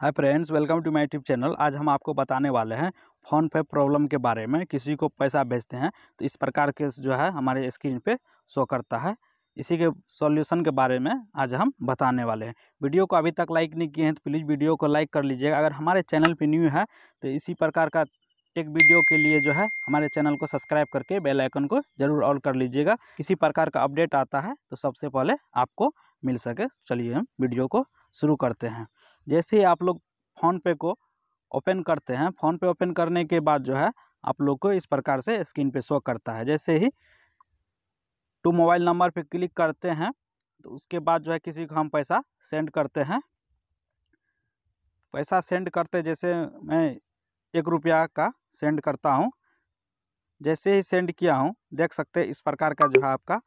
Hi friends welcome to my YouTube channel आज हम आपको बताने वाले हैं फ़ोन पे प्रॉब्लम के बारे में किसी को पैसा भेजते हैं तो इस प्रकार के जो है हमारे स्क्रीन पे शो करता है इसी के सॉल्यूशन के बारे में आज हम बताने वाले हैं वीडियो को अभी तक लाइक नहीं किए हैं तो प्लीज़ वीडियो को लाइक कर लीजिएगा अगर हमारे चैनल पर न्यू है तो इसी प्रकार का टेक वीडियो के लिए जो है हमारे चैनल को सब्सक्राइब करके बेल आइकन को जरूर ऑल कर लीजिएगा किसी प्रकार का अपडेट आता है तो सबसे पहले आपको मिल सके चलिए हम वीडियो को शुरू करते हैं जैसे ही आप लोग फ़ोनपे को ओपन करते हैं फ़ोनपे ओपन करने के बाद जो है आप लोग को इस प्रकार से स्क्रीन पे शो करता है जैसे ही टू मोबाइल नंबर पे क्लिक करते हैं तो उसके बाद जो है किसी को हम पैसा सेंड करते हैं पैसा सेंड करते जैसे मैं एक रुपया का सेंड करता हूँ जैसे ही सेंड किया हूँ देख सकते हैं इस प्रकार का जो है आपका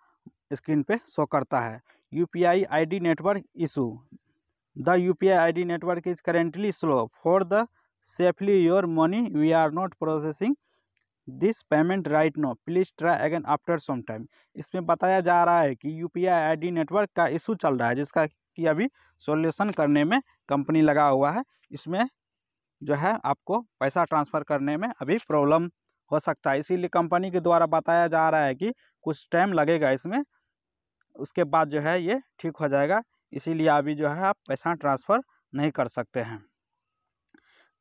स्क्रीन पे शो करता है U P I I D network issue The UPI ID network is currently slow. For the safely your money, we are not processing this payment right now please try again after some time इसमें बताया जा रहा है कि U P I I D network का issue चल रहा है जिसका कि अभी सोल्यूशन करने में कंपनी लगा हुआ है इसमें जो है आपको पैसा ट्रांसफ़र करने में अभी प्रॉब्लम हो सकता है इसीलिए कंपनी के द्वारा बताया जा रहा है कि कुछ टाइम लगेगा इसमें उसके बाद जो है ये ठीक हो जाएगा इसीलिए अभी जो है आप पैसा ट्रांसफ़र नहीं कर सकते हैं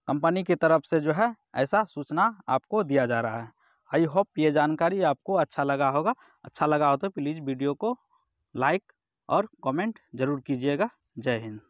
कंपनी की तरफ से जो है ऐसा सूचना आपको दिया जा रहा है आई होप ये जानकारी आपको अच्छा लगा होगा अच्छा लगा हो तो प्लीज़ वीडियो को लाइक और कमेंट ज़रूर कीजिएगा जय हिंद